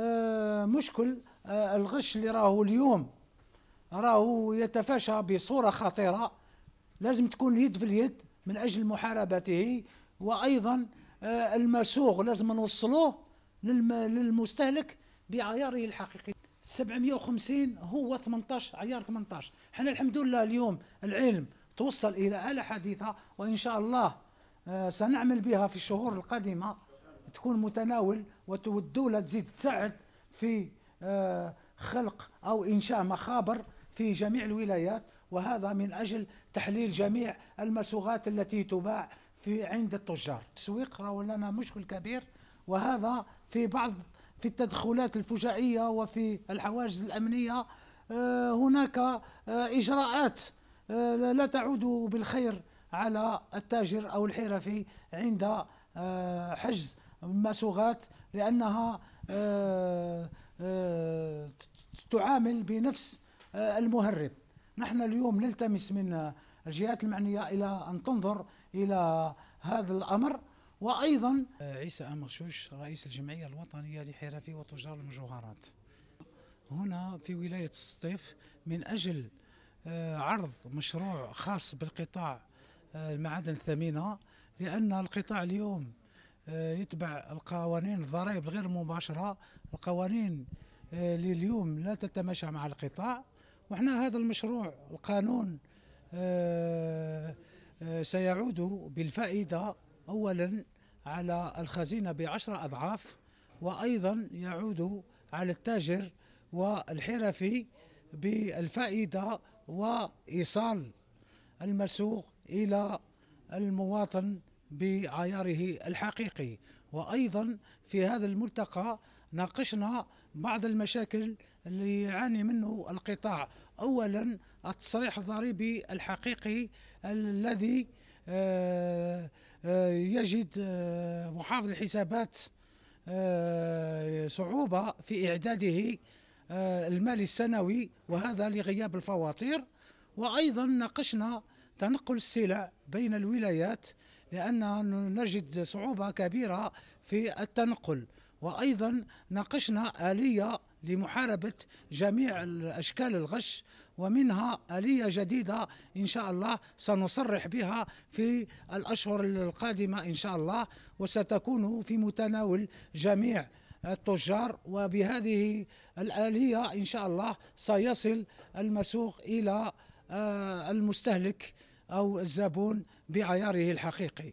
آه، مشكل آه، الغش اللي راهو اليوم راهو يتفاشى بصورة خطيرة لازم تكون اليد في اليد من أجل محاربته وأيضا آه، المسوغ لازم نوصلوه للمستهلك بعياره الحقيقي 750 هو 18 عيار 18 حنا الحمد لله اليوم العلم توصل إلى آلة حديثة وإن شاء الله سنعمل بها في الشهور القادمة تكون متناول والدولة تزيد تساعد في آه، خلق أو إنشاء مخابر في جميع الولايات وهذا من أجل تحليل جميع المسوغات التي تباع في عند التجار التسويق رأوا لنا مشكل كبير وهذا في بعض في التدخلات الفجائية وفي الحواجز الأمنية آه، هناك آه، إجراءات لا تعود بالخير على التاجر أو الحرفي عند حجز مسوغات لانها آه، آه، تعامل بنفس آه، المهرب نحن اليوم نلتمس من الجهات المعنيه الى ان تنظر الى هذا الامر وايضا عيسى امغشوش رئيس الجمعيه الوطنيه لحرفي وتجار المجوهرات هنا في ولايه السطيف من اجل عرض مشروع خاص بالقطاع المعادن الثمينه لان القطاع اليوم آه، يتبع القوانين الضرائب الغير مباشره القوانين اللي آه، اليوم لا تتماشى مع القطاع وحنا هذا المشروع القانون آه، سيعود بالفائده اولا على الخزينه بعشرة اضعاف وايضا يعود على التاجر والحرفي بالفائده وايصال المسوق الى المواطن بعياره الحقيقي وأيضا في هذا الملتقى ناقشنا بعض المشاكل اللي يعاني منه القطاع أولا التصريح الضريبي الحقيقي الذي آه، آه، يجد آه، محافظ الحسابات صعوبة في إعداده المال السنوي وهذا لغياب الفواتير وأيضا ناقشنا تنقل السلع بين الولايات لان نجد صعوبة كبيرة في التنقل وأيضا ناقشنا آلية لمحاربة جميع أشكال الغش ومنها آلية جديدة إن شاء الله سنصرح بها في الأشهر القادمة إن شاء الله وستكون في متناول جميع التجار وبهذه الآلية إن شاء الله سيصل المسوق إلى آه، المستهلك أو الزبون بعياره الحقيقي